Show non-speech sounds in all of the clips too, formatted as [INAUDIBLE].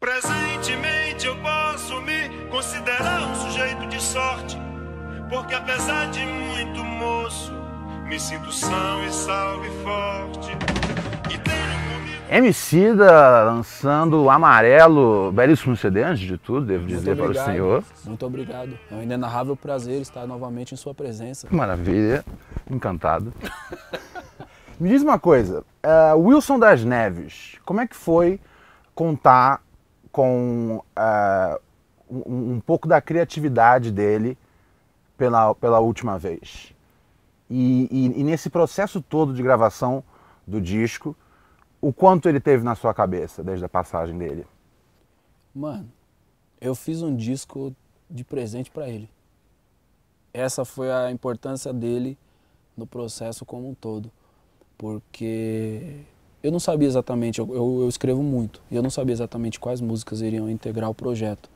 Presentemente eu posso me considerar um sujeito de sorte, porque apesar de muito moço, me sinto são e salve forte. E tenho MC da lançando Amarelo, belíssimo CD antes de tudo, devo muito dizer obrigado, para o senhor. Muito obrigado. É um inenarrável prazer estar novamente em sua presença. Maravilha, encantado. [LAUGHS] me diz uma coisa, uh, Wilson das Neves, como é que foi contar com uh, um, um, pouco da criatividade dele pela, pela última vez. E, e, e, nesse processo todo de gravação do disco, o quanto ele teve na sua cabeça desde a passagem dele? Mano, eu fiz um disco de presente para ele. Essa foi a importância dele no processo como um todo, porque eu não sabia exatamente, eu, eu, escrevo muito, e eu não sabia exatamente quais músicas iriam integrar o projeto.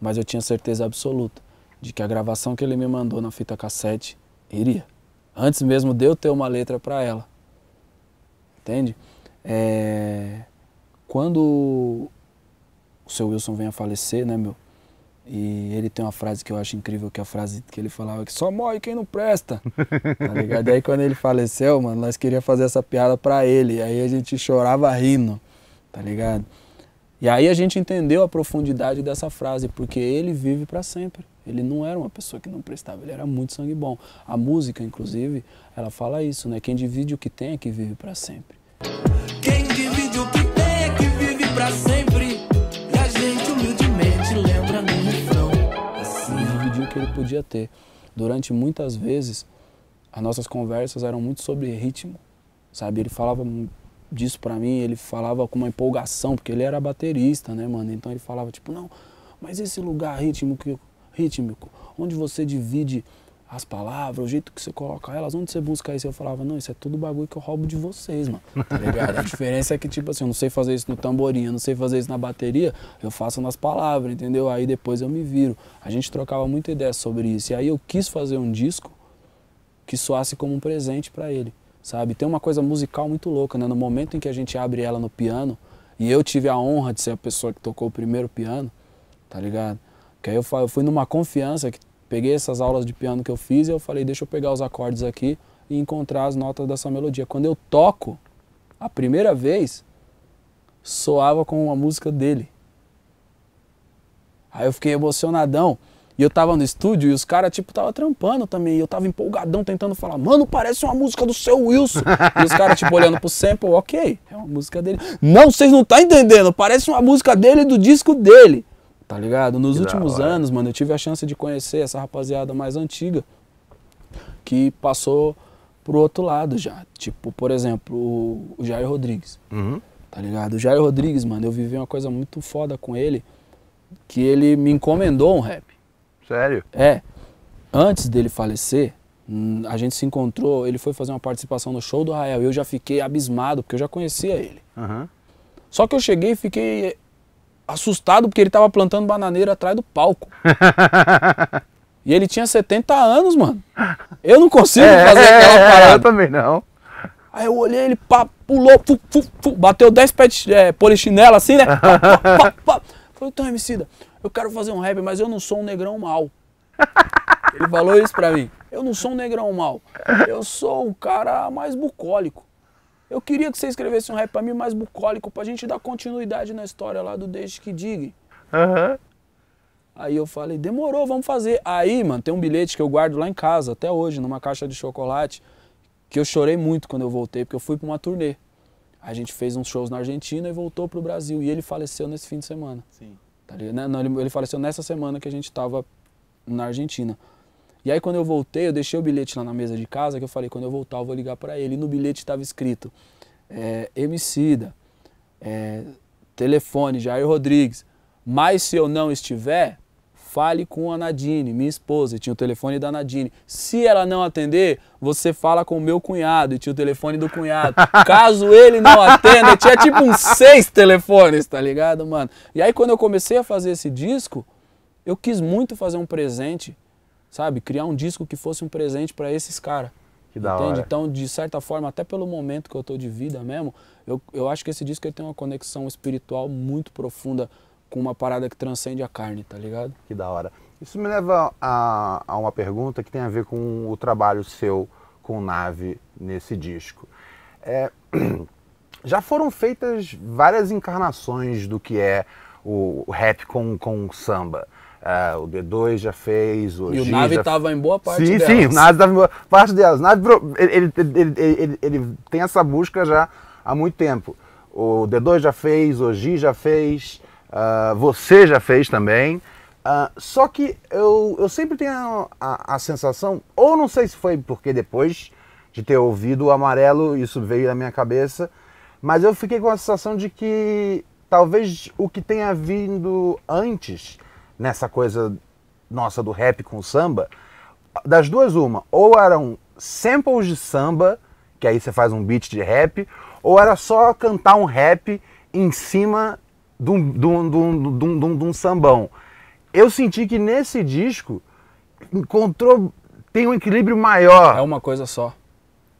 Mas eu tinha certeza absoluta de que a gravação que ele me mandou na fita cassete iria. Antes mesmo de eu ter uma letra para ela. Entende? É... Quando o seu Wilson vem a falecer, né, meu? E ele tem uma frase que eu acho incrível, que é a frase que ele falava que só morre quem não presta. Tá ligado? aí quando ele faleceu, mano, nós queríamos fazer essa piada pra ele. Aí a gente chorava rindo, tá ligado? E aí a gente entendeu a profundidade dessa frase, porque ele vive para sempre. Ele não era uma pessoa que não prestava, ele era muito sangue bom. A música, inclusive, ela fala isso, né? Quem divide o que tem é que vive para sempre. Quem podia ter. Durante muitas vezes, as nossas conversas eram muito sobre ritmo, sabe? Ele falava disso para mim, ele falava com uma empolgação, porque ele era baterista, né, mano? Então ele falava tipo, não, mas esse lugar ritmo, rítmico, onde você divide as palavras, o jeito que você coloca elas, onde você busca isso? Eu falava, não, isso é tudo bagulho que eu roubo de vocês, mano. Tá ligado? A diferença é que, tipo assim, eu não sei fazer isso no tamborim, eu não sei fazer isso na bateria, eu faço nas palavras, entendeu? Aí depois eu me viro. A gente trocava muita ideia sobre isso. E aí eu quis fazer um disco que soasse como um presente para ele, sabe? Tem uma coisa musical muito louca, né? No momento em que a gente abre ela no piano, e eu tive a honra de ser a pessoa que tocou o primeiro piano, tá ligado? Que aí eu fui numa confiança que Peguei essas aulas de piano que eu fiz e eu falei, deixa eu pegar os acordes aqui e encontrar as notas dessa melodia. Quando eu toco, a primeira vez, soava com uma música dele. Aí eu fiquei emocionadão. E eu tava no estúdio e os caras, tipo, tava trampando também. E eu tava empolgadão tentando falar, mano, parece uma música do seu Wilson. e os caras, tipo, olhando pro sample, ok, é uma música dele. Não, vocês não tá entendendo, parece uma música dele do disco dele. Tá ligado? Nos que últimos anos, mano, eu tive a chance de conhecer essa rapaziada mais antiga que passou pro outro lado já. Tipo, por exemplo, o Jair Rodrigues. Uhum. Tá ligado? O Jair Rodrigues, mano, eu vivi uma coisa muito foda com ele, que ele me encomendou um rap. Sério? É. Antes dele falecer, hum, a gente se encontrou, ele foi fazer uma participação no show do Rael. Eu já fiquei abismado, porque eu já conhecia ele. Uhum. Só que eu cheguei e fiquei assustado porque ele tava plantando bananeira atrás do palco. [LAUGHS] e ele tinha 70 anos, mano. Eu não consigo é, fazer aquela é, é, parada. Eu também não. Aí eu olhei, ele pá, pulou, fu, fu, fu, bateu 10 pés de é, polichinela assim, né? Pá, pá, pá, [LAUGHS] Falei, então, Emicida, eu quero fazer um rap, mas eu não sou um negrão mal. Ele falou isso pra mim. Eu não sou um negrão mal. Eu sou um cara mais bucólico. Eu queria que você escrevesse um rap pra mim mais bucólico, pra gente dar continuidade na história lá do Desde que Digue. Aham. Uhum. Aí eu falei, demorou, vamos fazer. Aí, mano, tem um bilhete que eu guardo lá em casa, até hoje, numa caixa de chocolate, que eu chorei muito quando eu voltei, porque eu fui pra uma turnê. A gente fez uns shows na Argentina e voltou pro Brasil. E ele faleceu nesse fim de semana. Sim. Tá ligado? Não, ele faleceu nessa semana que a gente tava na Argentina. E aí quando eu voltei, eu deixei o bilhete lá na mesa de casa, que eu falei, quando eu voltar eu vou ligar para ele. E no bilhete estava escrito, é, Emicida, é, telefone, Jair Rodrigues, mas se eu não estiver, fale com a Nadine, minha esposa, e tinha o telefone da Nadine. Se ela não atender, você fala com o meu cunhado, e tinha o telefone do cunhado. [LAUGHS] Caso ele não atenda, tinha tipo uns seis telefones, tá ligado, mano? E aí quando eu comecei a fazer esse disco, eu quis muito fazer um presente sabe? Criar um disco que fosse um presente para esses caras. Que da entende? Hora. Então, de certa forma, até pelo momento que eu tô de vida mesmo, eu, eu acho que esse disco ele tem uma conexão espiritual muito profunda com uma parada que transcende a carne, tá ligado? Que da hora. Isso me leva a, a uma pergunta que tem a ver com o trabalho seu com nave nesse disco. É, [CLEARS THROAT] já foram feitas várias encarnações do que é o rap com, com samba. É, o D2 já fez, o E o Nave estava já... em boa parte sim, delas. Sim, sim, o Nave estava em boa parte delas. Nave, ele, ele, ele, ele, tem essa busca já há muito tempo. O D2 já fez, o G já fez, uh, você já fez também. Uh, só que eu, eu sempre tenho a, a, a, sensação, ou não sei se foi porque depois de ter ouvido o Amarelo, isso veio na minha cabeça, mas eu fiquei com a sensação de que talvez o que tenha vindo antes nessa coisa nossa do rap com samba, das duas uma, ou eram samples de samba, que aí você faz um beat de rap, ou era só cantar um rap em cima de um, de um, de um, de um, de um sambão. Eu senti que nesse disco encontrou, tem um equilíbrio maior. É uma coisa só.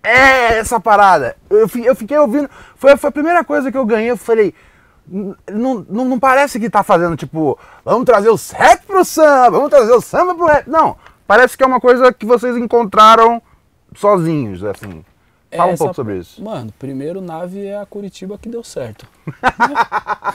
É essa parada. Eu, eu fiquei ouvindo, foi, foi a primeira coisa que eu ganhei, eu falei, não, não, não, parece que tá fazendo tipo, vamos trazer o rap pro samba, vamos trazer o samba pro rap. Não, parece que é uma coisa que vocês encontraram sozinhos, assim. É, Fala Essa, um pouco sobre isso. Mano, primeiro nave é a Curitiba que deu certo.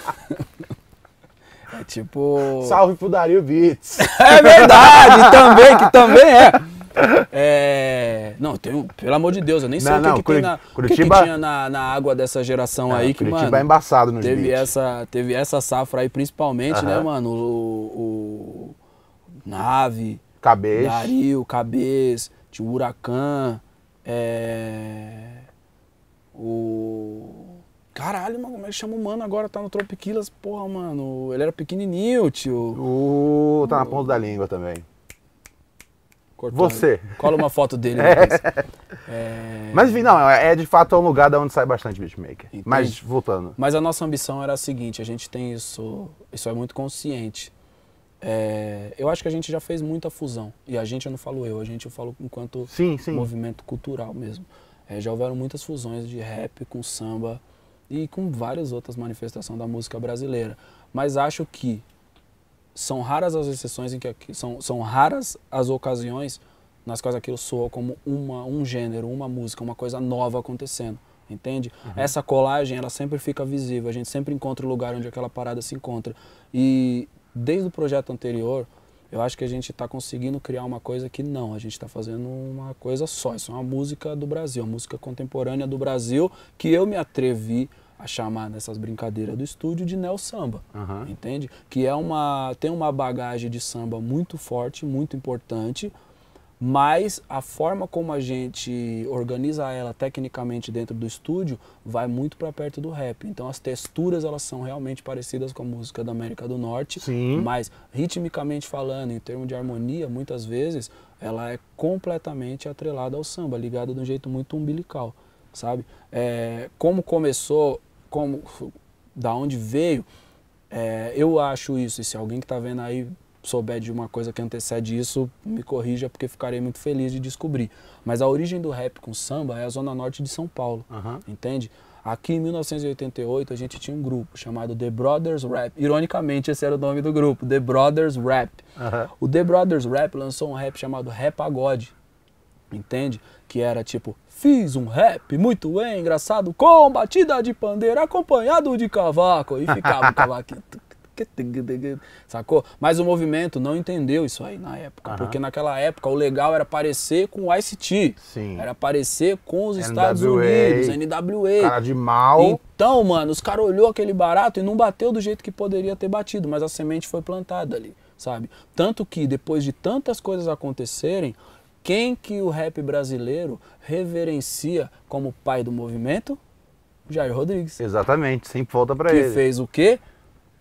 [LAUGHS] é tipo. Salve pro Dario Beats. [LAUGHS] é verdade, também, que também é. [LAUGHS] É... Não, tem um... pelo amor de Deus, eu nem sei não, o que, não, que na... Curitiba... Que que tinha na, na água dessa geração é, aí. Que, Curitiba é mano, é embaçado no teve essa Teve essa safra aí, principalmente, né, mano? O, o... Nave. Cabeça. Dario, Cabeça. Tinha o Huracan. É... O... Caralho, mano, como é que chama o mano agora? Tá no Tropiquilas, porra, mano. Ele era pequenininho, tio. Uh, tá na ponta da língua também. Cortando. Você. Cola uma foto dele. [LAUGHS] É. É... Mas não, é, é de fato é um lugar de onde sai bastante beatmaker. Entendi. Mas voltando. Mas a nossa ambição era a seguinte, a gente tem isso, isso é muito consciente. É, eu acho que a gente já fez muita fusão. E a gente, eu não falo eu, a gente eu falo enquanto sim, sim. movimento cultural mesmo. É, já houveram muitas fusões de rap com samba e com várias outras manifestações da música brasileira. Mas acho que são raras as exceções em que são, são raras as ocasiões nas quais aquilo soa como uma, um gênero, uma música, uma coisa nova acontecendo, entende? Uhum. Essa colagem, ela sempre fica visível, a gente sempre encontra o lugar onde aquela parada se encontra. E desde o projeto anterior, eu acho que a gente está conseguindo criar uma coisa que não, a gente está fazendo uma coisa só. Isso é uma música do Brasil, uma música contemporânea do Brasil que eu me atrevi a a chamar nessas brincadeiras do estúdio de neo samba, uhum. entende? Que é uma tem uma bagagem de samba muito forte, muito importante, mas a forma como a gente organiza ela tecnicamente dentro do estúdio vai muito para perto do rap. Então as texturas elas são realmente parecidas com a música da América do Norte, Sim. mas ritmicamente falando, em termos de harmonia, muitas vezes ela é completamente atrelada ao samba, ligada de um jeito muito umbilical sabe? É, como começou, como, da onde veio, é, eu acho isso. E se alguém que está vendo aí souber de uma coisa que antecede isso, me corrija, porque ficarei muito feliz de descobrir. Mas a origem do rap com samba é a zona norte de São Paulo, uhum. entende? Aqui em 1988 a gente tinha um grupo chamado The Brothers Rap. Ironicamente, esse era o nome do grupo, The Brothers Rap. Uhum. O The Brothers Rap lançou um rap chamado Rap Agode, entende? Que era tipo fiz um rap muito engraçado com batida de pandeiro acompanhado de cavaco. E ficava o cavaco. [LAUGHS] Sacou? Mas o movimento não entendeu isso aí na época. Uhum. Porque naquela época o legal era parecer com o ICT. Sim. Era parecer com os NWA, Estados Unidos, NWA. Cara de mal. Então, mano, os caras olhou aquele barato e não bateu do jeito que poderia ter batido, mas a semente foi plantada ali, sabe? Tanto que depois de tantas coisas acontecerem, quem que o rap brasileiro reverencia como pai do movimento? Jair Rodrigues. Exatamente, sempre volta para ele. Que fez o quê?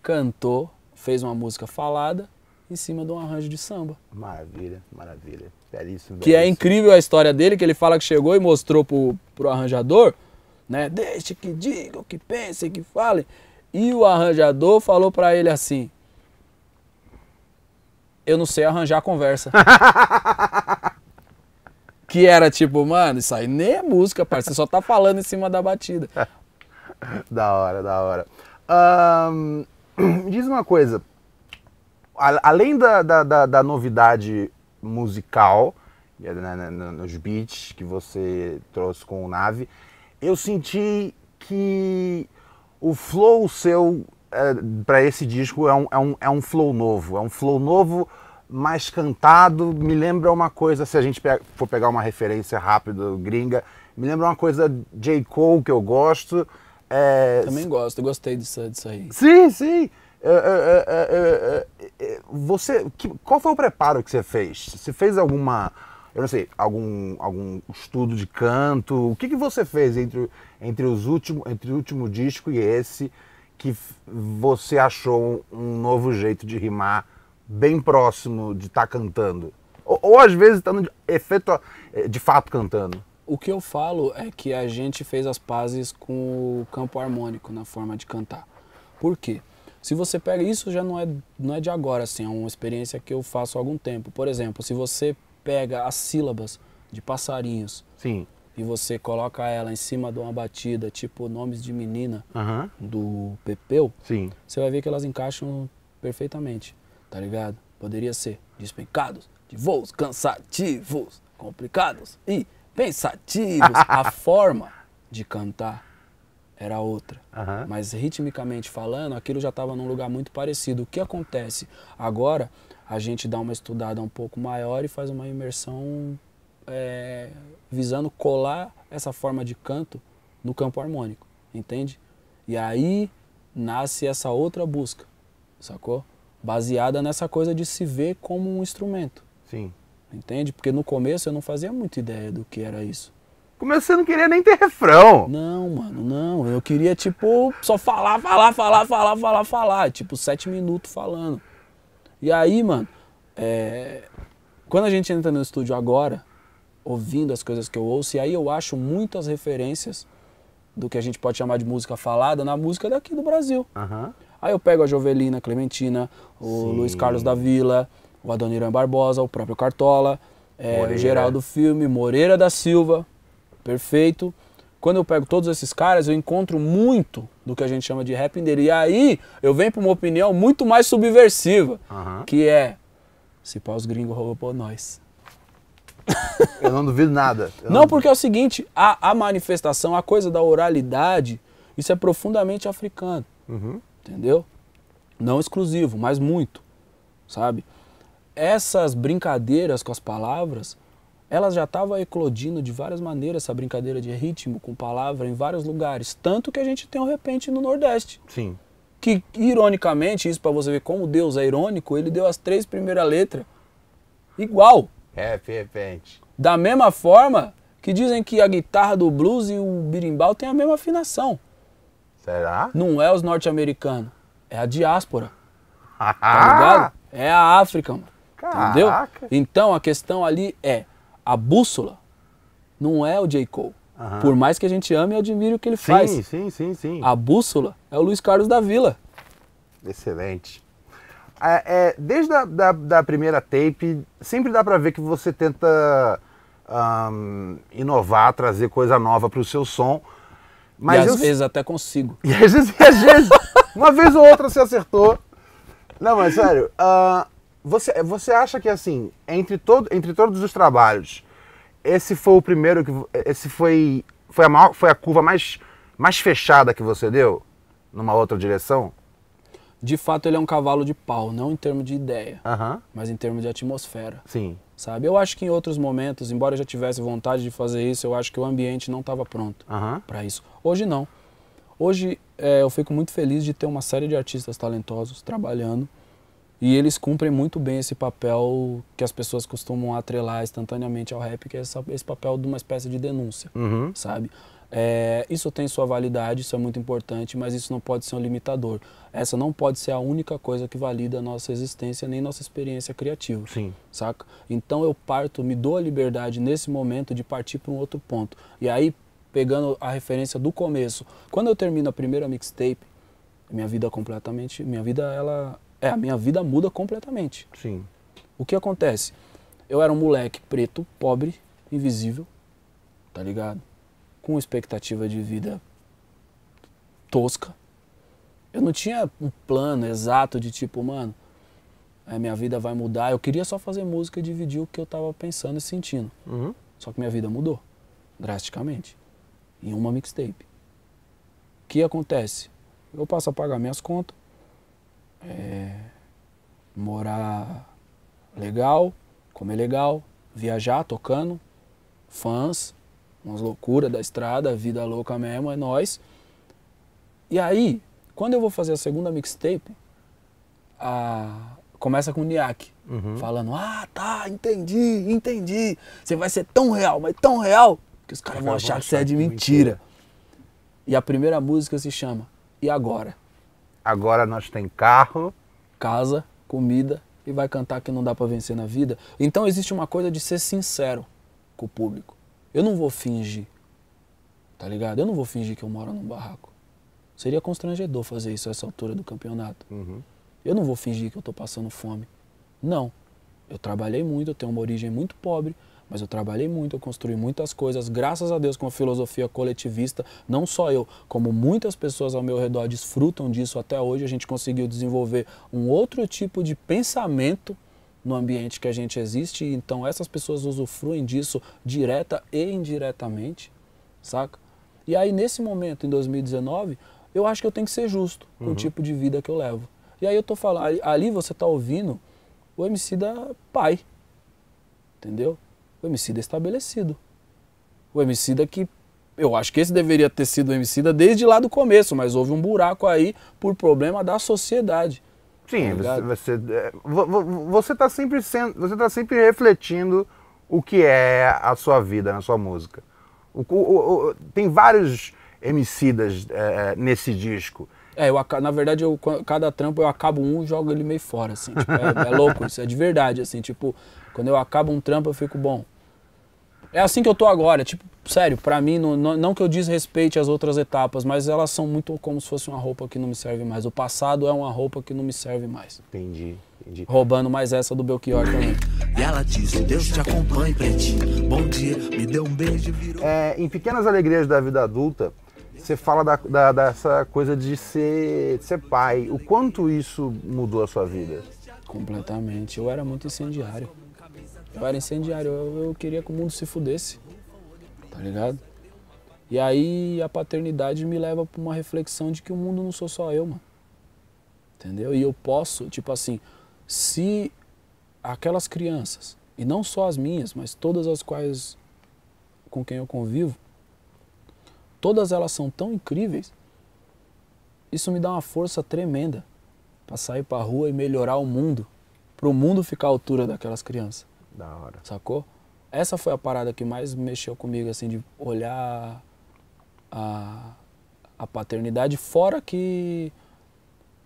Cantou, fez uma música falada em cima de um arranjo de samba. Maravilha, maravilha. Belíssimo. Que é belíssimo. é incrível a história dele, que ele fala que chegou e mostrou pro, pro arranjador, né? Deixe que diga, que pense, que fale. E o arranjador falou para ele assim: Eu não sei arranjar conversa. [LAUGHS] Que era tipo, mano, isso aí nem é música, parceiro. Você só tá falando em cima da batida. [LAUGHS] da hora, da hora. Um, [CLEARS THROAT] me diz uma coisa. Além da, da, da, da novidade musical, é, né, né nos beats que você trouxe com o Nave, eu senti que o flow seu é, eh, para esse disco é um, é um, é um flow novo. É um flow novo mais cantado, me lembra uma coisa, se a gente for pegar uma referência rápida gringa, me lembra uma coisa J. Cole que eu gosto. É... Também gosto, eu gostei disso, disso aí. Sim, sim. É, é, é, você, qual foi o preparo que você fez? Você fez alguma, eu não sei, algum, algum estudo de canto? O que, que você fez entre, entre, os último entre o último disco e esse que você achou um novo jeito de rimar bem próximo de estar tá cantando. Ou, ou, às vezes estando tá de, efeito, é, de fato cantando. O que eu falo é que a gente fez as pazes com o campo harmônico na forma de cantar. Por quê? Se você pega isso, já não é, não é de agora, assim, é uma experiência que eu faço há algum tempo. Por exemplo, se você pega as sílabas de passarinhos Sim. e você coloca ela em cima de uma batida, tipo Nomes de Menina, do Pepeu, Sim. você vai ver que elas encaixam perfeitamente tá ligado? Poderia ser despencados de voos cansativos, complicados e pensativos. A [LAUGHS] forma de cantar era outra. Mas ritmicamente falando, aquilo já estava num lugar muito parecido. O que acontece? Agora a gente dá uma estudada um pouco maior e faz uma imersão é, visando colar essa forma de canto no campo harmônico, entende? E aí nasce essa outra busca, sacou? baseada nessa coisa de se ver como um instrumento. Sim. Entende? Porque no começo eu não fazia muita ideia do que era isso. Começo você não queria nem ter refrão. Não, mano, não. Eu queria, tipo, só falar, falar, falar, falar, falar, falar. Tipo, sete minutos falando. E aí, mano, é... quando a gente entra no estúdio agora, ouvindo as coisas que eu ouço, e aí eu acho muitas referências do que a gente pode chamar de música falada na música daqui do Brasil. Uhum. Aí eu pego a Jovelina, a Clementina, o Sim. Luiz Carlos da Vila, o Adoniran Barbosa, o próprio Cartola, é, o Geraldo Filme, Moreira da Silva, perfeito. Quando eu pego todos esses caras, eu encontro muito do que a gente chama de rap dele. E aí eu venho para uma opinião muito mais subversiva, uhum. que é se pá os gringos roubou nós. eu não duvido nada. Eu não, não porque é o seguinte, a, a manifestação, a coisa da oralidade, isso é profundamente africano. Uhum entendeu? Não exclusivo, mas muito, sabe? Essas brincadeiras com as palavras, elas já estavam eclodindo de várias maneiras, essa brincadeira de ritmo com palavra em vários lugares, tanto que a gente tem o um repente no Nordeste. Sim. Que ironicamente, isso para você ver como Deus é irônico, ele deu as três primeiras letras igual. É, repente. É, é, da mesma forma que dizem que a guitarra do blues e o birimbau têm a mesma afinação. Será? Não é os norte-americanos. É a diáspora. [LAUGHS] tá ligado? É a África, mano. Entendeu? Caraca. Então a questão ali é: a bússola não é o J. Cole. Por mais que a gente ame e admire o que ele sim, faz. Sim, sim, sim, sim. A bússola é o Luiz Carlos da Vila. Excelente. É, é, desde a da, da primeira tape, sempre dá para ver que você tenta um, inovar, trazer coisa nova para o seu som, mas e às eu... vezes até consigo. [LAUGHS] E às vezes, às vezes uma vez ou outra você acertou. Não, mas sério, uh, você, você acha que assim, entre, todo, entre todos os trabalhos, esse foi o primeiro que. Esse foi. Foi a, maior, foi a curva mais, mais fechada que você deu numa outra direção? De fato, ele é um cavalo de pau, não em termos de ideia, uh -huh. mas em termos de atmosfera. Sim sabe? Eu acho que em outros momentos, embora eu já tivesse vontade de fazer isso, eu acho que o ambiente não estava pronto uhum. para isso. Hoje não. Hoje é, eu fico muito feliz de ter uma série de artistas talentosos trabalhando e eles cumprem muito bem esse papel que as pessoas costumam atrelar instantaneamente ao rap, que é essa, esse papel de uma espécie de denúncia, uhum. sabe? É, isso tem sua validade, isso é muito importante, mas isso não pode ser um limitador. Essa não pode ser a única coisa que valida a nossa existência nem nossa experiência criativa. Sim. Saca? Então eu parto, me dou a liberdade nesse momento de partir para um outro ponto. E aí, pegando a referência do começo, quando eu termino a primeira mixtape, minha vida completamente, minha vida ela, é, a minha vida muda completamente. Sim. O que acontece? Eu era um moleque preto, pobre, invisível, tá ligado? com expectativa de vida tosca. Eu não tinha um plano exato de tipo, mano, minha vida vai mudar. Eu queria só fazer música e dividir o que eu estava pensando e sentindo. Uhum. Só que minha vida mudou drasticamente em uma mixtape. O que acontece? Eu passo a pagar minhas contas, é, morar legal, comer legal, viajar tocando, fãs, umas loucuras da estrada, vida louca mesmo, é nós. E aí, quando eu vou fazer a segunda mixtape, a... começa com o Niak, uhum. falando: Ah, tá, entendi, entendi. Você vai ser tão real, mas tão real, que os caras vão achar que você é de é mentira. mentira. E a primeira música se chama E Agora? Agora nós tem carro, casa, comida e vai cantar que não dá para vencer na vida. Então existe uma coisa de ser sincero com o público. Eu não vou fingir, tá ligado? Eu não vou fingir que eu moro num barraco. Seria constrangedor fazer isso a essa altura do campeonato. Uhum. Eu não vou fingir que eu tô passando fome. Não. Eu trabalhei muito, eu tenho uma origem muito pobre, mas eu trabalhei muito, eu construí muitas coisas, graças a Deus com a filosofia coletivista, não só eu, como muitas pessoas ao meu redor desfrutam disso até hoje, a gente conseguiu desenvolver um outro tipo de pensamento no ambiente que a gente existe, então essas pessoas usufruem disso direta e indiretamente, saca? E aí nesse momento, em 2019, eu acho que eu tenho que ser justo com uhum. o tipo de vida que eu levo. E aí eu tô falando, ali você tá ouvindo o MC da pai, entendeu? O MC da estabelecido. O MC da que eu acho que esse deveria ter sido o MC da desde lá do começo, mas houve um buraco aí por problema da sociedade. Sim, tá você, você está é, sempre sendo, você tá sempre refletindo o que é a sua vida na sua música. O, o, o, tem vários emicidas é, é nesse disco. É, eu, na verdade, eu, cada trampo eu acabo um e jogo ele meio fora, assim. Tipo, é, é, louco isso, é de verdade, assim. Tipo, quando eu acabo um trampo eu fico, bom, é assim que eu tô agora. Tipo, sério, para mim, não, não que eu desrespeite as outras etapas, mas elas são muito como se fosse uma roupa que não me serve mais. O passado é uma roupa que não me serve mais. Entendi, entendi. Roubando mais essa do Belchior também. E ela disse, Deus te acompanhe, pretinho. Bom dia, me deu um beijo, virou... É, em Pequenas Alegrias da Vida Adulta, você fala da, da, dessa coisa de ser, de ser pai. O quanto isso mudou a sua vida? Completamente. Eu era muito incendiário. Eu era incendiário, eu, eu queria que o mundo se fudesse, tá ligado? E aí a paternidade me leva para uma reflexão de que o mundo não sou só eu, mano. Entendeu? E eu posso, tipo assim, se aquelas crianças, e não só as minhas, mas todas as quais com quem eu convivo, todas elas são tão incríveis, isso me dá uma força tremenda para sair para rua e melhorar o mundo, para o mundo ficar à altura daquelas crianças. Da hora. Sacou? Essa foi a parada que mais mexeu comigo, assim, de olhar a, a paternidade, fora que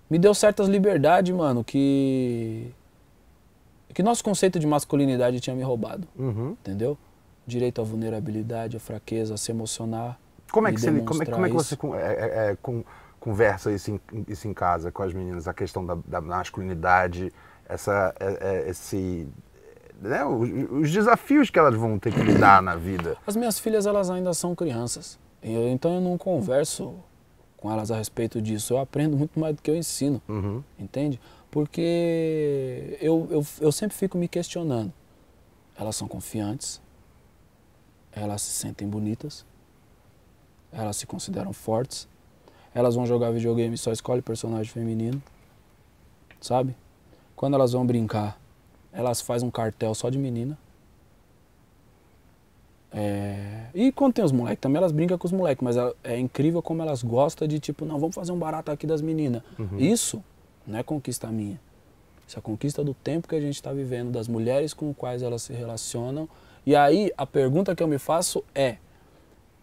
me deu certas liberdades, mano, que. que nosso conceito de masculinidade tinha me roubado. Uhum. Entendeu? Direito à vulnerabilidade, à fraqueza, a se emocionar. Como é que, você, como é, como é que você é, é, é com, conversa isso em, isso em casa com as meninas? A questão da, da masculinidade, essa, é, é, esse né, os, os, desafios que elas vão ter que lidar na vida. As minhas filhas, elas ainda são crianças. Eu, então eu não converso com elas a respeito disso. Eu aprendo muito mais do que eu ensino, uhum. entende? Porque eu, eu, eu sempre fico me questionando. Elas são confiantes, elas se sentem bonitas, elas se consideram fortes, elas vão jogar videogame só escolhe personagem feminino, sabe? Quando elas vão brincar, elas fazem um cartel só de menina. É... E quando tem os moleques também, elas brincam com os moleques, mas é incrível como elas gostam de tipo, não, vamos fazer um barato aqui das meninas. Uhum. Isso não é conquista minha. Isso é conquista do tempo que a gente está vivendo, das mulheres com quais elas se relacionam. E aí a pergunta que eu me faço é: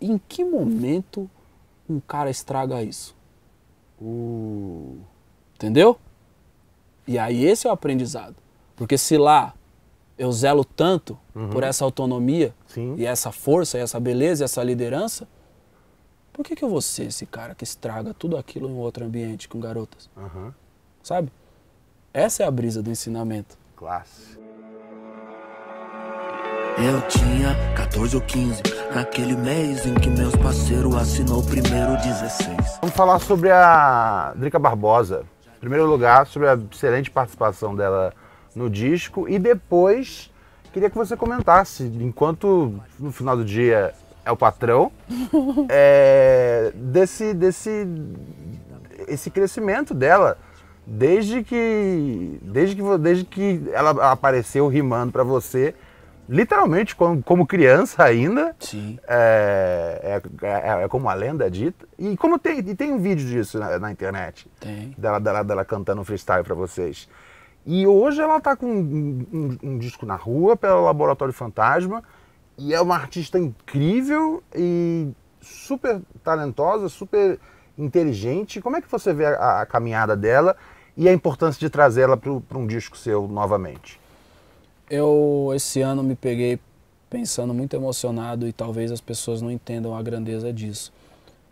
em que momento um cara estraga isso? Uh. Entendeu? E aí esse é o aprendizado. Porque se lá eu zelo tanto uhum. por essa autonomia Sim. e essa força, e essa beleza, e essa liderança, por que, que eu vou ser esse cara que estraga tudo aquilo em outro ambiente com garotas? Uhum. Sabe? Essa é a brisa do ensinamento. Classe. Eu tinha 14 ou 15, naquele mês em que meus parceiros assinou o primeiro 16. Vamos falar sobre a Drica Barbosa. Em primeiro lugar, sobre a excelente participação dela no disco e depois queria que você comentasse, enquanto no final do dia é o patrão, [LAUGHS] é, desse, desse esse crescimento dela desde que desde que desde que ela apareceu rimando para você literalmente como, como, criança ainda sim é, é, é, é como a lenda dita e como tem e tem um vídeo disso na, na internet tem. dela dela dela cantando freestyle para vocês e hoje ela está com um, um, um, disco na rua pela Laboratório Fantasma e é uma artista incrível e super talentosa, super inteligente. Como é que você vê a, a caminhada dela e a importância de trazê-la para um disco seu novamente? Eu esse ano me peguei pensando muito emocionado e talvez as pessoas não entendam a grandeza disso.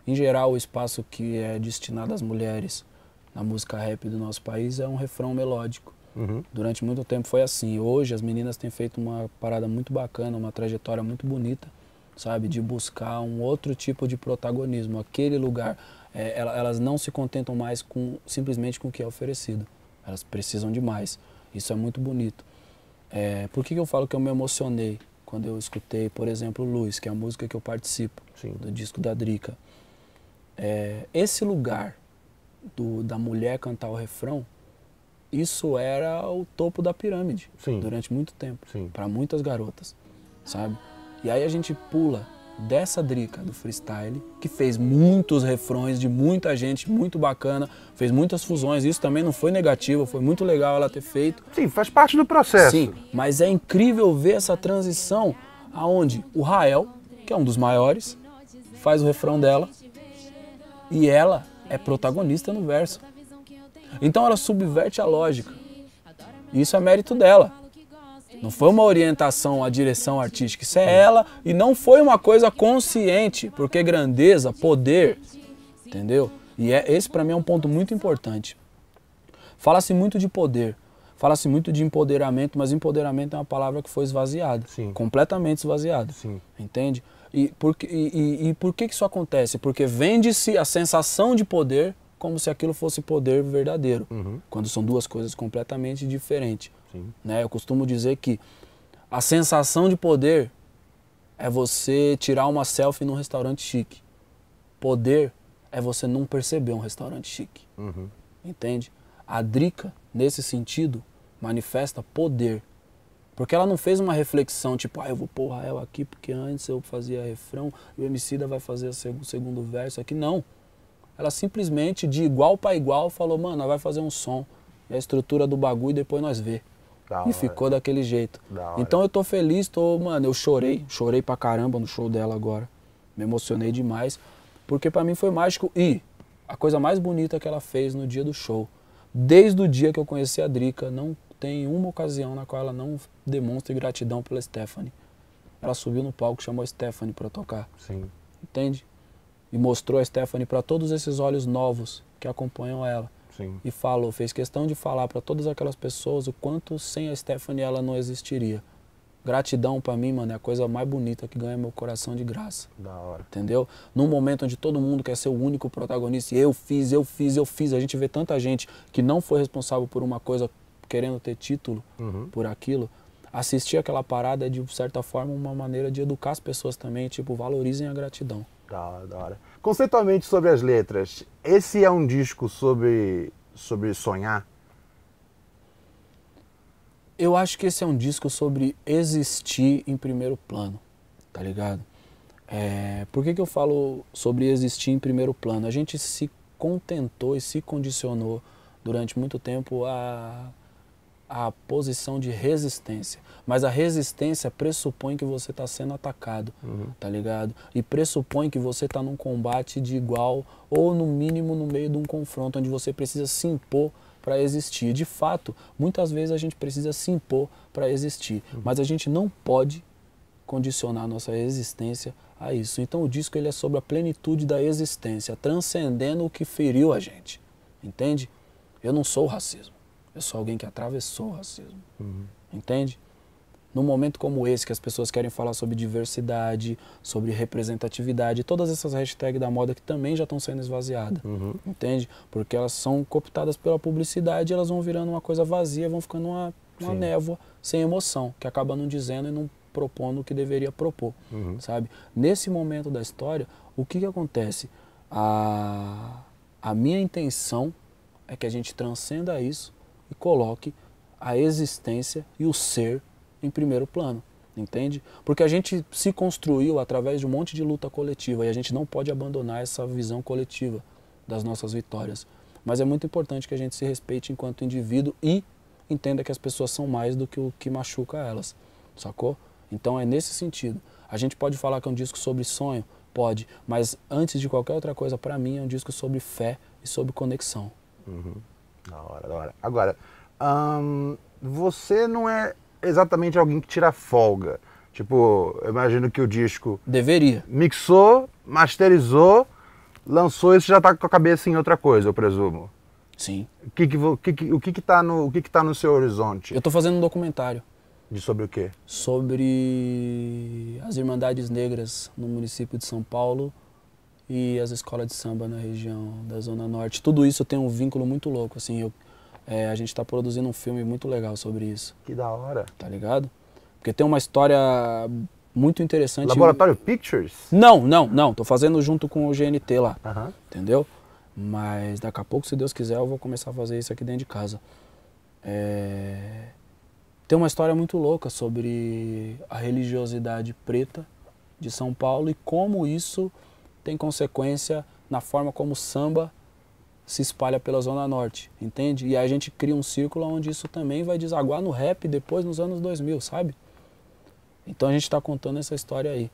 Em geral, o espaço que é destinado às mulheres na música rap do nosso país é um refrão melódico. Uhum. Durante muito tempo foi assim. Hoje as meninas têm feito uma parada muito bacana, uma trajetória muito bonita, sabe? De buscar um outro tipo de protagonismo. Aquele lugar, é, elas não se contentam mais com simplesmente com o que é oferecido. Elas precisam de mais. Isso é muito bonito. É, por que, que eu falo que eu me emocionei quando eu escutei, por exemplo, Luz, que é a música que eu participo, Sim. do disco da Drica? É, esse lugar do, da mulher cantar o refrão isso era o topo da pirâmide Sim. durante muito tempo, para muitas garotas, sabe? E aí a gente pula dessa drica do freestyle, que fez muitos refrões de muita gente, muito bacana, fez muitas fusões, isso também não foi negativo, foi muito legal ela ter feito. Sim, faz parte do processo. Sim, mas é incrível ver essa transição aonde o Rael, que é um dos maiores, faz o refrão dela e ela é protagonista no verso. Então ela subverte a lógica. E isso é mérito dela. Não foi uma orientação à direção artística, isso é ela e não foi uma coisa consciente, porque grandeza, poder, entendeu? E é, esse para mim é um ponto muito importante. Fala-se muito de poder, fala-se muito de empoderamento, mas empoderamento é uma palavra que foi esvaziada, Sim. completamente esvaziada, Sim. entende? E por, e, e, e por que isso acontece? Porque vende-se a sensação de poder como se aquilo fosse poder verdadeiro, uhum. quando são duas coisas completamente diferentes. Sim. Né? Eu costumo dizer que a sensação de poder é você tirar uma selfie num restaurante chique. Poder é você não perceber um restaurante chique. Uhum. Entende? A Drica, nesse sentido, manifesta poder. Porque ela não fez uma reflexão tipo, ah, eu vou pôr Rael aqui porque antes eu fazia refrão e o Emicida vai fazer o segundo verso aqui. Não. Ela simplesmente, de igual para igual, falou, mano, ela vai fazer um som. E a estrutura do bagulho e depois nós vê. Da e hora. ficou daquele jeito. Da então hora. eu tô feliz, tô, mano, eu chorei, chorei pra caramba no show dela agora. Me emocionei demais, porque para mim foi mágico. E a coisa mais bonita que ela fez no dia do show, desde o dia que eu conheci a Drica, não tem uma ocasião na qual ela não demonstre gratidão pela Stephanie. Ela subiu no palco, chamou a Stephanie para tocar. Sim. Entende? e mostrou a Stephanie para todos esses olhos novos que acompanham ela. Sim. E falou, fez questão de falar para todas aquelas pessoas o quanto sem a Stephanie ela não existiria. Gratidão para mim, mano, é a coisa mais bonita que ganha meu coração de graça. Da hora. Entendeu? Num momento onde todo mundo quer ser o único protagonista, e eu fiz, eu fiz, eu fiz, a gente vê tanta gente que não foi responsável por uma coisa querendo ter título uhum. por aquilo, assistir aquela parada é de certa forma uma maneira de educar as pessoas também, tipo, valorizem a gratidão. Tá, da hora. Conceitualmente sobre as letras, esse é um disco sobre, sobre sonhar? Eu acho que esse é um disco sobre existir em primeiro plano, tá ligado? É, por que, que eu falo sobre existir em primeiro plano? A gente se contentou e se condicionou durante muito tempo a, a posição de resistência. Mas a resistência pressupõe que você está sendo atacado, uhum. tá ligado? E pressupõe que você está num combate de igual ou no mínimo no meio de um confronto onde você precisa se impor para existir. De fato, muitas vezes a gente precisa se impor para existir, uhum. mas a gente não pode condicionar nossa resistência a isso. Então o disco ele é sobre a plenitude da existência, transcendendo o que feriu a gente. Entende? Eu não sou o racismo. Eu sou alguém que atravessou o racismo. Uhum. Entende? num momento como esse, que as pessoas querem falar sobre diversidade, sobre representatividade, todas essas hashtags da moda que também já estão sendo esvaziadas, uhum. entende? Porque elas são cooptadas pela publicidade, elas vão virando uma coisa vazia, vão ficando uma, uma névoa sem emoção, que acaba não dizendo e não propondo o que deveria propor, uhum. sabe? Nesse momento da história, o que, que acontece? A, a minha intenção é que a gente transcenda isso e coloque a existência e o ser em primeiro plano, entende? Porque a gente se construiu através de um monte de luta coletiva e a gente não pode abandonar essa visão coletiva das nossas vitórias. Mas é muito importante que a gente se respeite enquanto indivíduo e entenda que as pessoas são mais do que o que machuca elas, sacou? Então é nesse sentido. A gente pode falar que é um disco sobre sonho, pode, mas antes de qualquer outra coisa, para mim é um disco sobre fé e sobre conexão. Uhum. Da hora, da hora. Agora, hum, você não é exatamente alguém que tira folga. Tipo, eu imagino que o disco. Deveria. Mixou, masterizou, lançou e você já tá com a cabeça em outra coisa, eu presumo. Sim. O que que, o que, que, o que, tá no, o que que tá no seu horizonte? Eu tô fazendo um documentário. De sobre o quê? Sobre as Irmandades Negras no município de São Paulo e as escolas de samba na região da Zona Norte. Tudo isso tem um vínculo muito louco, assim. Eu é, a gente está produzindo um filme muito legal sobre isso. Que da hora. Tá ligado? Porque tem uma história muito interessante. Laboratório Pictures? Não, não, não. Tô fazendo junto com o GNT lá. Uh -huh. Entendeu? Mas daqui a pouco, se Deus quiser, eu vou começar a fazer isso aqui dentro de casa. É... Tem uma história muito louca sobre a religiosidade preta de São Paulo e como isso tem consequência na forma como o samba se espalha pela Zona Norte, entende? E a gente cria um círculo onde isso também vai desaguar no rap depois nos anos 2000, sabe? Então a gente está contando essa história aí.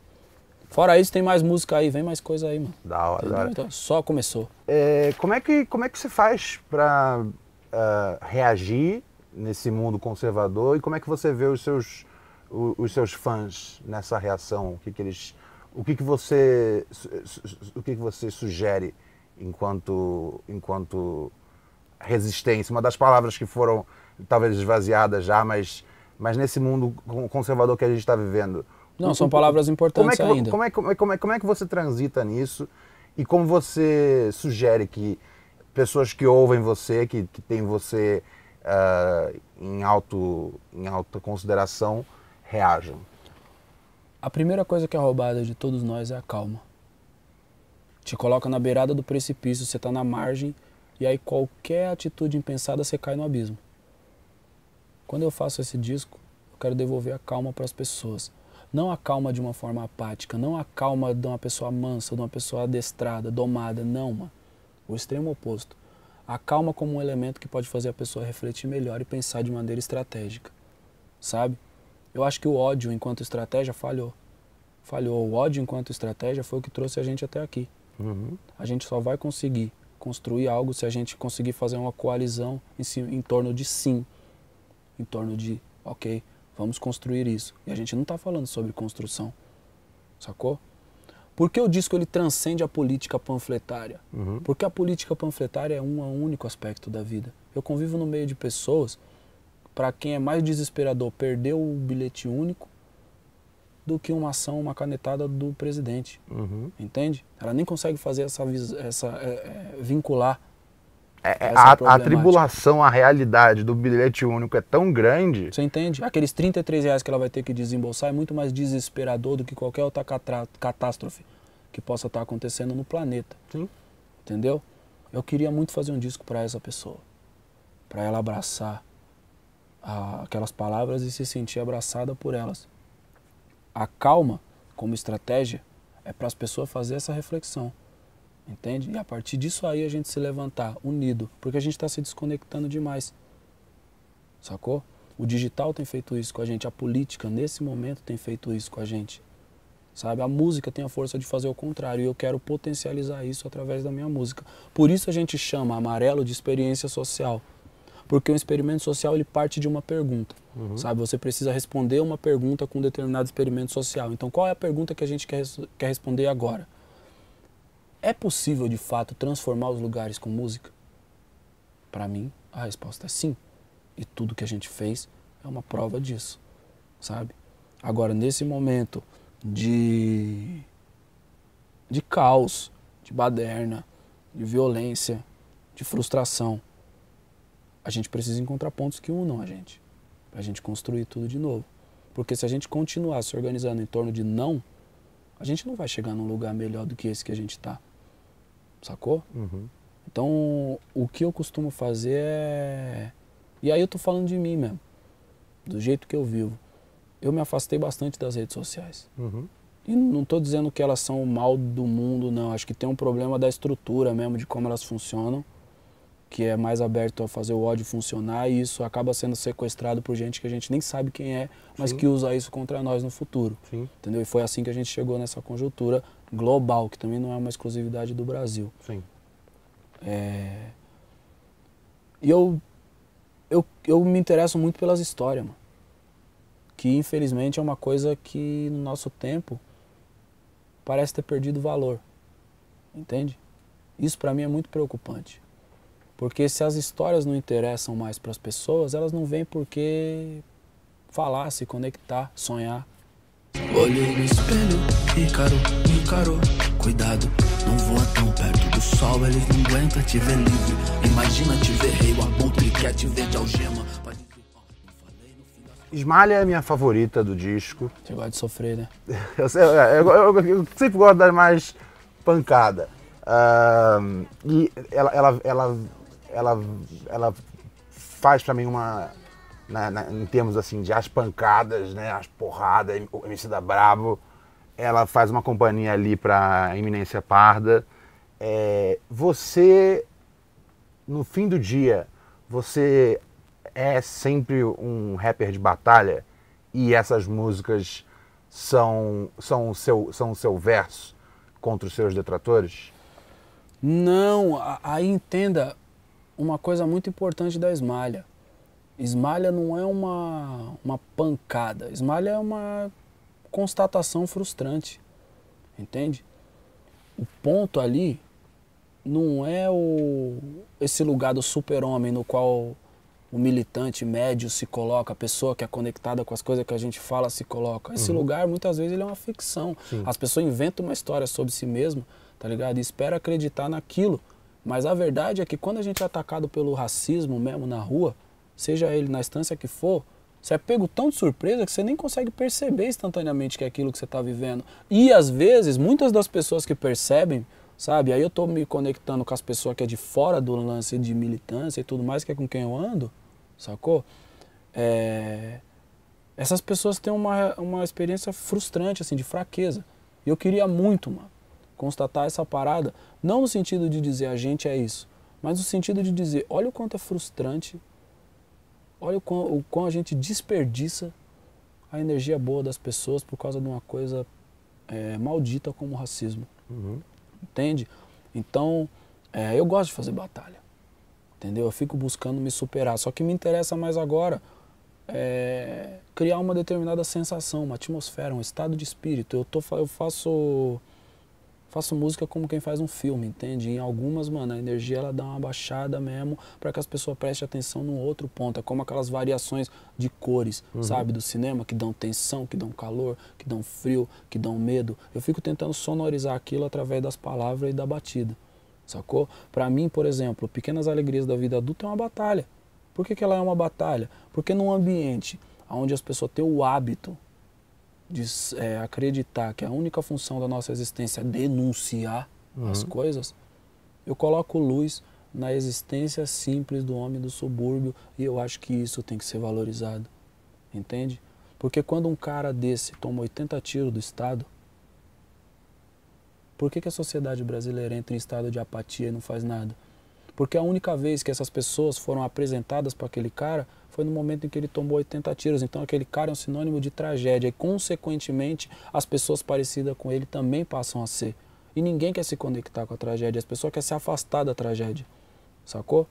Fora isso, tem mais música aí, vem mais coisa aí, mano. Da hora, da hora. Então, só começou. É, como, é que, como é que você faz para uh, é, reagir nesse mundo conservador e como é que você vê os seus, os, os seus fãs nessa reação? O que, que eles. O que, que você. O que, que você sugere? enquanto, enquanto resistência, uma das palavras que foram talvez esvaziadas já, mas, mas nesse mundo conservador que a gente está vivendo. Não, são palavras importantes como é que, ainda. Como é, como, é, como, é, como é que você transita nisso e como você sugere que pessoas que ouvem você, que, que têm você uh, em, alto, em alta consideração, reajam? A primeira coisa que é roubada de todos nós é a calma te coloca na beirada do precipício, você está na margem, e aí qualquer atitude impensada você cai no abismo. Quando eu faço esse disco, eu quero devolver a calma para as pessoas. Não a calma de uma forma apática, não a calma de uma pessoa mansa, de uma pessoa adestrada, domada, não, mano. O extremo oposto. A calma como um elemento que pode fazer a pessoa refletir melhor e pensar de maneira estratégica. Sabe? Eu acho que o ódio enquanto estratégia falhou. Falhou. O ódio enquanto estratégia foi o que trouxe a gente até aqui. Uhum. A gente só vai conseguir construir algo se a gente conseguir fazer uma coalizão em, si, em torno de sim, em torno de ok, vamos construir isso. E a gente não está falando sobre construção, sacou? Porque o disco ele transcende a política panfletária. Uhum. Porque a política panfletária é um é único aspecto da vida. Eu convivo no meio de pessoas para quem é mais desesperador perder o bilhete único do que uma ação, uma canetada do presidente. Uhum. Entende? Ela nem consegue fazer essa, essa é, é, vincular. É, é a, atribulação a realidade do bilhete único é tão grande. Você entende? Aqueles 33 reais que ela vai ter que desembolsar é muito mais desesperador do que qualquer outra catástrofe que possa estar acontecendo no planeta. Sim. Entendeu? Eu queria muito fazer um disco para essa pessoa, para ela abraçar a, aquelas palavras e se sentir abraçada por elas a calma como estratégia é para as pessoas fazer essa reflexão, entende? E a partir disso aí a gente se levantar unido, porque a gente está se desconectando demais, sacou? O digital tem feito isso com a gente, a política nesse momento tem feito isso com a gente, sabe? A música tem a força de fazer o contrário e eu quero potencializar isso através da minha música. Por isso a gente chama amarelo de experiência social. Porque o experimento social ele parte de uma pergunta. Uhum. Sabe, você precisa responder uma pergunta com um determinado experimento social. Então, qual é a pergunta que a gente quer, quer responder agora? É possível de fato transformar os lugares com música? Para mim, a resposta é sim. E tudo que a gente fez é uma prova disso, sabe? Agora, nesse momento de de caos, de baderna, de violência, de frustração, a gente precisa encontrar pontos que unam a gente, para a gente construir tudo de novo. Porque se a gente continuar se organizando em torno de não, a gente não vai chegar num lugar melhor do que esse que a gente está. Sacou? Uhum. Então, o que eu costumo fazer é. E aí eu tô falando de mim mesmo, do jeito que eu vivo. Eu me afastei bastante das redes sociais. Uhum. E não estou dizendo que elas são o mal do mundo, não. Acho que tem um problema da estrutura mesmo, de como elas funcionam que é mais aberto a fazer o ódio funcionar e isso acaba sendo sequestrado por gente que a gente nem sabe quem é, mas Sim. que usa isso contra nós no futuro. Sim. Entendeu? E foi assim que a gente chegou nessa conjuntura global, que também não é uma exclusividade do Brasil. Sim. É... E eu, eu, eu me interesso muito pelas histórias, mano. Que infelizmente é uma coisa que no nosso tempo parece ter perdido valor. Entende? Isso para mim é muito preocupante porque se as histórias não interessam mais para as pessoas, elas não vêm porque falar, se conectar, sonhar. Olhei no espelho, cuidado, não voa tão perto do sol, eles não aguentam te ver livre. Imagina te ver rei, o abutre quer te ver de algema. Esmalha é a minha favorita do disco. Você gosta de sofrer, né? [LAUGHS] eu, eu, eu, eu, sempre gosto dar mais pancada. Uh, e ela, ela, ela ela, ela faz para mim uma. Na, na, em termos assim de as pancadas, né, as porradas, o MC da Bravo, ela faz uma companhia ali para Eminência Parda. É, você, no fim do dia, você é sempre um rapper de batalha e essas músicas são, são, o, seu, são o seu verso contra os seus detratores? Não, aí entenda, uma coisa muito importante da esmalha. Esmalha não é uma, uma pancada, esmalha é uma constatação frustrante, entende? O ponto ali não é o, esse lugar do super-homem no qual o militante médio se coloca, a pessoa que é conectada com as coisas que a gente fala se coloca. Esse uhum. lugar, muitas vezes, ele é uma ficção. Sim. As pessoas inventam uma história sobre si mesmo, tá ligado? E espera acreditar naquilo mas a verdade é que quando a gente é atacado pelo racismo mesmo na rua, seja ele na instância que for, você é pego tão de surpresa que você nem consegue perceber instantaneamente que é aquilo que você está vivendo. E às vezes, muitas das pessoas que percebem, sabe, aí eu estou me conectando com as pessoas que é de fora do lance de militância e tudo mais, que é com quem eu ando, sacou? É... Essas pessoas têm uma, uma experiência frustrante, assim, de fraqueza. E eu queria muito, mano, constatar essa parada, não no sentido de dizer a gente é isso, mas no sentido de dizer: olha o quanto é frustrante, olha o quão, o quão a gente desperdiça a energia boa das pessoas por causa de uma coisa é, maldita como o racismo. Uhum. Entende? Então, é, eu gosto de fazer batalha. Entendeu? Eu fico buscando me superar. Só que me interessa mais agora é, criar uma determinada sensação, uma atmosfera, um estado de espírito. Eu, tô, eu faço faço música como quem faz um filme, entende? Em algumas, mano, a energia ela dá uma baixada mesmo para que as pessoas prestem atenção num outro ponto. É como aquelas variações de cores, uhum. sabe, do cinema, que dão tensão, que dão calor, que dão frio, que dão medo. Eu fico tentando sonorizar aquilo através das palavras e da batida, sacou? Para mim, por exemplo, Pequenas Alegrias da Vida Adulta é uma batalha. Por que, que ela é uma batalha? Porque num ambiente onde as pessoas têm o hábito de é, acreditar que a única função da nossa existência é denunciar uhum. as coisas, eu coloco luz na existência simples do homem do subúrbio e eu acho que isso tem que ser valorizado. Entende? Porque quando um cara desse toma 80 tiros do Estado, por que, que a sociedade brasileira entra em estado de apatia e não faz nada? Porque a única vez que essas pessoas foram apresentadas para aquele cara foi no momento em que ele tomou 80 tiros. Então aquele cara é um sinônimo de tragédia e, consequentemente, as pessoas parecidas com ele também passam a ser. E ninguém quer se conectar com a tragédia, as pessoas querem se afastar da tragédia, sacou?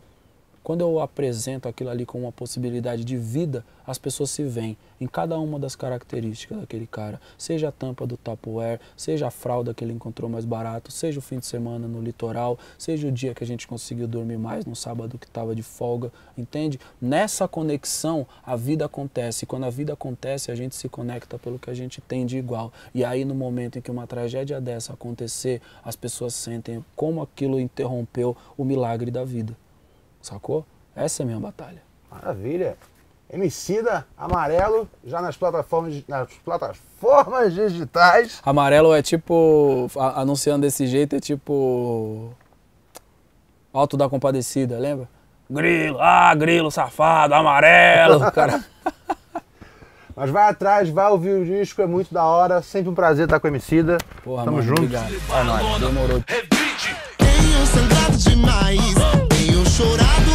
Quando eu apresento aquilo ali como uma possibilidade de vida, as pessoas se veem em cada uma das características daquele cara. Seja a tampa do Tupperware, seja a fralda que ele encontrou mais barato, seja o fim de semana no litoral, seja o dia que a gente conseguiu dormir mais no sábado que estava de folga, entende? Nessa conexão a vida acontece. E quando a vida acontece, a gente se conecta pelo que a gente tem de igual. E aí no momento em que uma tragédia dessa acontecer, as pessoas sentem como aquilo interrompeu o milagre da vida sacou? Essa é a minha batalha. Maravilha. Emicida, Amarelo, já nas plataformas, nas plataformas digitais. Amarelo é tipo, anunciando desse jeito, é tipo Alto da Compadecida, lembra? Grilo, ah, grilo, safado, amarelo, [LAUGHS] cara. Mas vai atrás, vai ouvir o disco, é muito da hora. Sempre um prazer estar com o Emicida. Porra, Tamo mano, junto. Obrigado. É nóis, demorou. Tenho demais. chorar